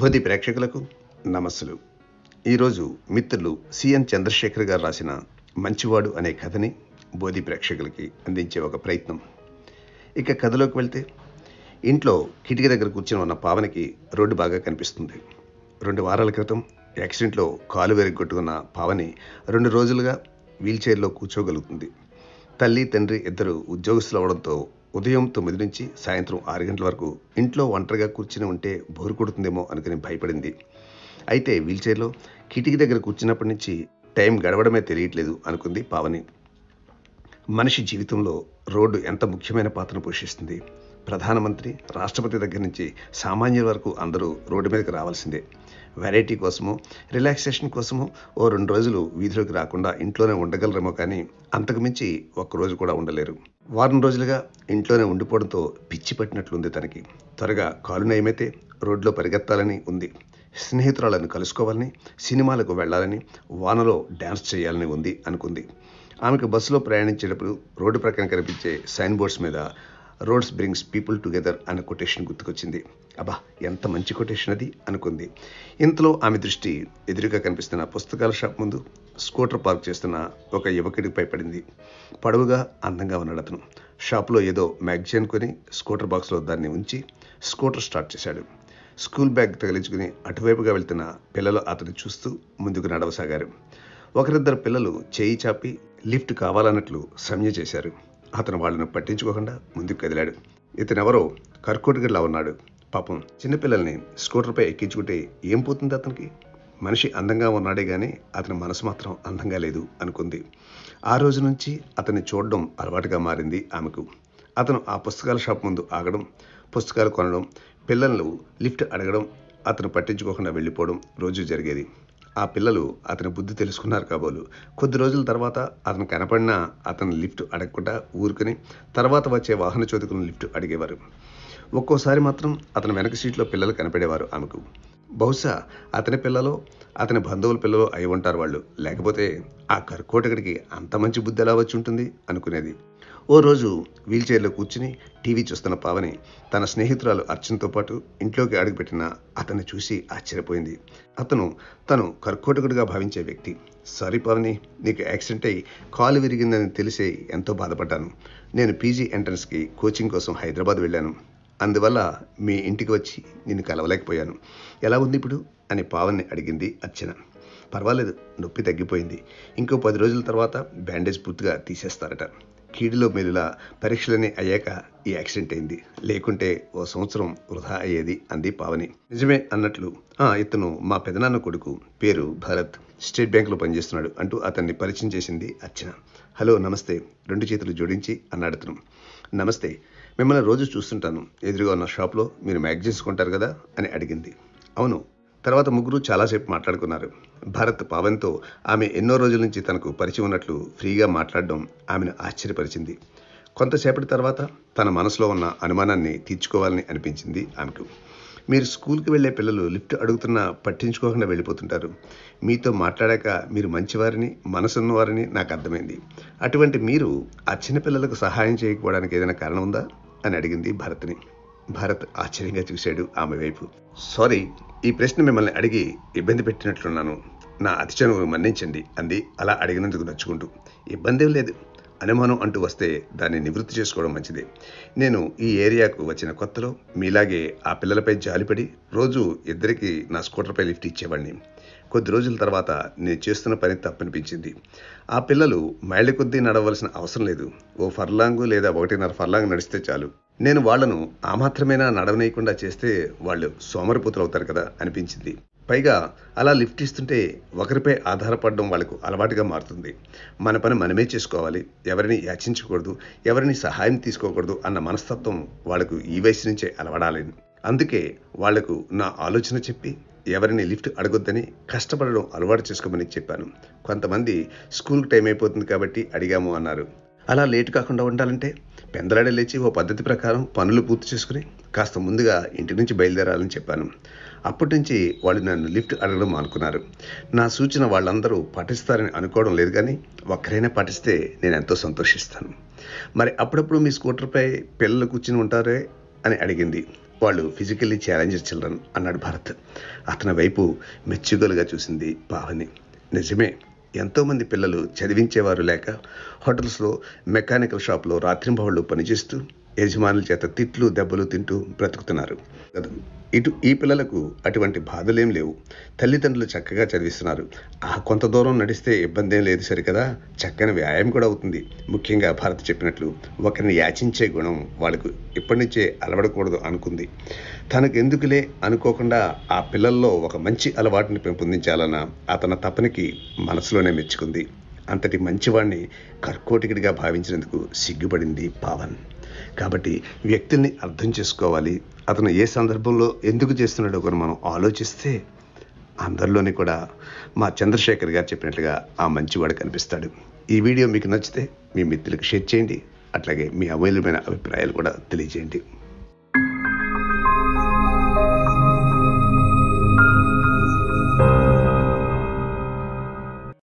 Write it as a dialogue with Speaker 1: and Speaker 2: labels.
Speaker 1: భోధి ప్రేక్షకులకు నమస్సులు ఈరోజు మిత్రులు సిఎన్ చంద్రశేఖర్ గారు రాసిన మంచివాడు అనే కథని బోధి ప్రేక్షకులకి అందించే ఒక ప్రయత్నం ఇక కథలోకి వెళ్తే ఇంట్లో కిటికీ దగ్గర కూర్చొని ఉన్న పావనికి రోడ్డు బాగా కనిపిస్తుంది రెండు వారాల క్రితం యాక్సిడెంట్లో కాలు వెరగొట్టుకున్న పావని రెండు రోజులుగా వీల్చైర్లో కూర్చోగలుగుతుంది తల్లి తండ్రి ఇద్దరు ఉద్యోగస్తులు అవడంతో ఉదయం తొమ్మిది నుంచి సాయంత్రం ఆరు గంటల వరకు ఇంట్లో ఒంటరిగా కూర్చుని ఉంటే బోరు కొడుతుందేమో అనుకుని భయపడింది అయితే వీల్చైర్లో కిటికీ దగ్గర కూర్చున్నప్పటి నుంచి టైం గడవడమే తెలియట్లేదు అనుకుంది పావని మనిషి జీవితంలో రోడ్డు ఎంత ముఖ్యమైన పాత్రను పోషిస్తుంది ప్రధానమంత్రి రాష్ట్రపతి దగ్గర నుంచి సామాన్యుల వరకు అందరూ రోడ్డు మీదకి రావాల్సిందే వెరైటీ కోసము రిలాక్సేషన్ కోసము ఓ రెండు రోజులు వీధిలోకి రాకుండా ఇంట్లోనే ఉండగలరేమో కానీ అంతకుమించి ఒక్కరోజు కూడా ఉండలేరు వారం రోజులుగా ఇంట్లోనే ఉండిపోవడంతో పిచ్చి పట్టినట్లుంది తనకి త్వరగా కాలు నయమైతే రోడ్లో పరిగెత్తాలని ఉంది స్నేహితురాలను కలుసుకోవాలని సినిమాలకు వెళ్ళాలని వానలో డ్యాన్స్ చేయాలని ఉంది అనుకుంది ఆమెకు బస్సులో ప్రయాణించేటప్పుడు రోడ్డు ప్రక్కన కనిపించే సైన్ బోర్డ్స్ మీద రోడ్స్ బ్రింగ్స్ పీపుల్ టుగెదర్ అనే కొటేషన్ గుర్తుకొచ్చింది అబ్బా ఎంత మంచి కొటేషన్ అది అనుకుంది ఇంతలో ఆమె దృష్టి ఎదురుగా కనిపిస్తున్న పుస్తకాల షాప్ ముందు స్కూటర్ పార్క్ చేస్తున్న ఒక యువకుడిపై పడింది పడవుగా అందంగా ఉన్నాడు అతను షాప్లో ఏదో మ్యాగజైన్ కొని స్కూటర్ బాక్స్లో దాన్ని ఉంచి స్కూటర్ స్టార్ట్ చేశాడు స్కూల్ బ్యాగ్ తగిలించుకుని అటువైపుగా వెళ్తున్న పిల్లలు అతను చూస్తూ ముందుకు నడవసాగారు ఒకరిద్దరు పిల్లలు చేయి చాపి లిఫ్ట్ కావాలన్నట్లు సంజ్ఞ చేశారు అతను వాళ్ళను పట్టించుకోకుండా ముందుకు కదిలాడు ఇతనెవరో కర్కోటగిరిలా ఉన్నాడు పాపం చిన్నపిల్లల్ని స్కూటర్పై ఎక్కించుకుంటే ఏం పోతుంది అతనికి మనిషి అందంగా ఉన్నాడే కానీ అతని మనసు మాత్రం అందంగా లేదు అనుకుంది ఆ రోజు నుంచి అతన్ని చూడడం అలవాటుగా మారింది ఆమెకు అతను ఆ పుస్తకాల షాప్ ముందు ఆగడం పుస్తకాలు కొనడం పిల్లలను లిఫ్ట్ అడగడం అతను పట్టించుకోకుండా వెళ్ళిపోవడం రోజు జరిగేది ఆ పిల్లలు అతని బుద్ధి తెలుసుకున్నారు కాబోలు కొద్ది రోజుల తర్వాత అతను కనపడినా అతను లిఫ్ట్ అడగకుండా ఊరుకుని తర్వాత వచ్చే వాహన చోదకులను లిఫ్ట్ అడిగేవారు ఒక్కోసారి మాత్రం అతను వెనక సీట్లో పిల్లలు కనపడేవారు ఆమెకు బహుశా అతని పిల్లలు అతని బంధువుల పిల్లలు అయి ఉంటారు వాళ్ళు లేకపోతే ఆ కర్కోటకుడికి అంత మంచి బుద్ధి ఎలా వచ్చి ఉంటుంది అనుకునేది ఓ రోజు వీల్చైర్లో కూర్చుని టీవీ చూస్తున్న పావని తన స్నేహితురాలు అర్చనతో పాటు ఇంట్లోకి అడుగుపెట్టిన అతన్ని చూసి ఆశ్చర్యపోయింది అతను తను కర్కోటకుడిగా భావించే వ్యక్తి సారీ పావని నీకు యాక్సిడెంట్ అయ్యి కాలు విరిగిందని తెలిసే ఎంతో బాధపడ్డాను నేను పీజీ ఎంట్రన్స్కి కోచింగ్ కోసం హైదరాబాద్ వెళ్ళాను అందువల్ల మీ ఇంటికి వచ్చి నిన్ను కలవలేకపోయాను ఎలా ఉంది ఇప్పుడు అని పావన్ని అడిగింది అర్చన పర్వాలేదు నొప్పి తగ్గిపోయింది ఇంకో పది రోజుల తర్వాత బ్యాండేజ్ పూర్తిగా తీసేస్తారట కీడిలో మెలులా పరీక్షలన్నీ అయ్యాక ఈ యాక్సిడెంట్ అయింది లేకుంటే ఓ సంవత్సరం వృధా అయ్యేది అంది పావని నిజమే అన్నట్లు ఇతను మా పెదనాన్న కొడుకు పేరు భరత్ స్టేట్ బ్యాంకులో పనిచేస్తున్నాడు అంటూ అతన్ని పరిచయం చేసింది అర్చన హలో నమస్తే రెండు చేతులు జోడించి అన్నాడు నమస్తే మిమ్మల్ని రోజు చూస్తుంటాను ఎదురుగా ఉన్న షాప్లో మీరు మ్యాగజైన్స్ కొంటారు కదా అని అడిగింది అవును తర్వాత ముగ్గురు చాలాసేపు మాట్లాడుకున్నారు భారత్ పవన్తో ఆమె ఎన్నో రోజుల నుంచి తనకు పరిచయం ఉన్నట్లు ఫ్రీగా మాట్లాడడం ఆమెను ఆశ్చర్యపరిచింది కొంతసేపటి తర్వాత తన మనసులో ఉన్న అనుమానాన్ని తీర్చుకోవాలని అనిపించింది ఆమెకు మీరు స్కూల్కి వెళ్ళే పిల్లలు లిఫ్ట్ అడుగుతున్నా పట్టించుకోకుండా వెళ్ళిపోతుంటారు మీతో మాట్లాడాక మీరు మంచివారిని మనసున్నవారిని నాకు అర్థమైంది అటువంటి మీరు ఆ చిన్నపిల్లలకు సహాయం చేయకపోవడానికి ఏదైనా కారణం ఉందా అని అడిగింది భరత్ని భరత్ ఆశ్చర్యంగా చూశాడు ఆమె వైపు సారీ ఈ ప్రశ్న మిమ్మల్ని అడిగి ఇబ్బంది పెట్టినట్లున్నాను నా అతిచనువు మన్నించండి అంది అలా అడిగినందుకు నచ్చుకుంటూ ఇబ్బంది లేదు అనుమానం అంటూ వస్తే దాన్ని నివృత్తి చేసుకోవడం మంచిది నేను ఈ ఏరియాకు వచ్చిన కొత్తలో మీలాగే ఆ పిల్లలపై జాలిపడి రోజు ఇద్దరికి నా స్కూటర్పై లిఫ్ట్ ఇచ్చేవాడిని కొద్ది రోజుల తర్వాత నేను చేస్తున్న పని తప్పనిపించింది ఆ పిల్లలు మైళ్ళ కొద్దీ నడవలసిన అవసరం లేదు ఓ ఫర్లాంగు లేదా ఒకటిన్నర ఫర్లాంగ్ నడిస్తే చాలు నేను వాళ్లను ఆ మాత్రమేనా నడవనీయకుండా చేస్తే వాళ్ళు సోమరిపోతులు అవుతారు కదా అనిపించింది పైగా అలా లిఫ్ట్ ఇస్తుంటే ఒకరిపై ఆధారపడడం వాళ్ళకు అలవాటుగా మారుతుంది మన పని మనమే చేసుకోవాలి ఎవరిని యాచించకూడదు ఎవరిని సహాయం తీసుకోకూడదు అన్న మనస్తత్వం వాళ్ళకు ఈ వయసు నుంచే అలవడాలి అందుకే వాళ్లకు నా ఆలోచన చెప్పి ఎవరిని లిఫ్ట్ అడగొద్దని కష్టపడడం అలవాటు చేసుకోమని చెప్పాను కొంతమంది స్కూల్కి టైం అయిపోతుంది కాబట్టి అడిగాము అన్నారు అలా లేటు కాకుండా ఉండాలంటే పెందలాడే లేచి ఓ పద్ధతి ప్రకారం పనులు పూర్తి చేసుకుని కాస్త ముందుగా ఇంటి నుంచి బయలుదేరాలని చెప్పాను అప్పటి నుంచి వాళ్ళు నన్ను లిఫ్ట్ అడగడం అనుకున్నారు నా సూచన వాళ్ళందరూ పాటిస్తారని అనుకోవడం లేదు కానీ ఒక్కరైనా పాటిస్తే నేను ఎంతో సంతోషిస్తాను మరి అప్పుడప్పుడు మీ స్కూటర్పై పిల్లలు కూర్చుని ఉంటారే అని అడిగింది వాళ్ళు ఫిజికల్లీ ఛాలెంజర్ చిల్డ్రన్ అన్నాడు భరత్ అతని వైపు మెచ్చుగలుగా చూసింది పావని నిజమే ఎంతోమంది పిల్లలు చదివించేవారు లేక హోటల్స్లో మెకానికల్ షాప్లో రాత్రింబవళ్ళు పనిచేస్తూ యజమానుల చేత తిట్లు దెబ్బలు తింటూ బ్రతుకుతున్నారు ఇటు ఈ పిల్లలకు అటువంటి బాధలేం లేవు తల్లిదండ్రులు చక్కగా చదివిస్తున్నారు ఆ కొంత దూరం నడిస్తే ఇబ్బంది ఏం లేదు సరికదా చక్కని వ్యాయామం కూడా అవుతుంది ముఖ్యంగా భారత్ చెప్పినట్లు ఒకరిని యాచించే గుణం వాళ్ళకు ఇప్పటి నుంచే అలవడకూడదు అనుకుంది తనకు ఎందుకులే అనుకోకుండా ఆ పిల్లల్లో ఒక మంచి అలవాటుని పెంపొందించాలన్న అతని తపనికి మనసులోనే మెచ్చుకుంది అంతటి మంచివాణ్ణి కర్కోటికుడిగా భావించినందుకు సిగ్గుపడింది పావన్ కాబట్టి వ్యక్తిని అర్థం చేసుకోవాలి అతను ఏ సందర్భంలో ఎందుకు చేస్తున్నాడో కూడా మనం ఆలోచిస్తే అందరిలోని కూడా మా చంద్రశేఖర్ గారు చెప్పినట్లుగా ఆ మంచివాడు కనిపిస్తాడు ఈ వీడియో మీకు నచ్చితే మీ మిత్రులకు షేర్ చేయండి అట్లాగే మీ అవైలబుల్ అభిప్రాయాలు కూడా తెలియజేయండి